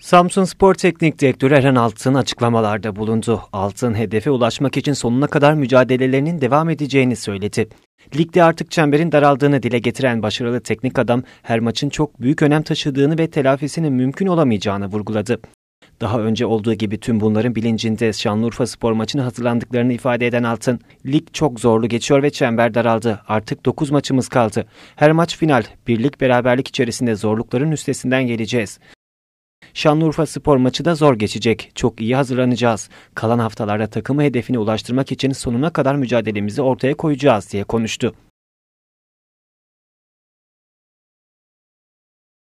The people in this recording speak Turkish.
Samsun Spor Teknik Direktörü Eren Altın açıklamalarda bulundu. Altın hedefe ulaşmak için sonuna kadar mücadelelerinin devam edeceğini söyledi. Ligde artık çemberin daraldığını dile getiren başarılı teknik adam her maçın çok büyük önem taşıdığını ve telafisinin mümkün olamayacağını vurguladı. Daha önce olduğu gibi tüm bunların bilincinde Şanlıurfa spor maçına hazırlandıklarını ifade eden Altın, lig çok zorlu geçiyor ve çember daraldı. Artık 9 maçımız kaldı. Her maç final. Birlik beraberlik içerisinde zorlukların üstesinden geleceğiz. Şanlıurfa spor maçı da zor geçecek. Çok iyi hazırlanacağız. Kalan haftalarda takımı hedefine ulaştırmak için sonuna kadar mücadelemizi ortaya koyacağız diye konuştu.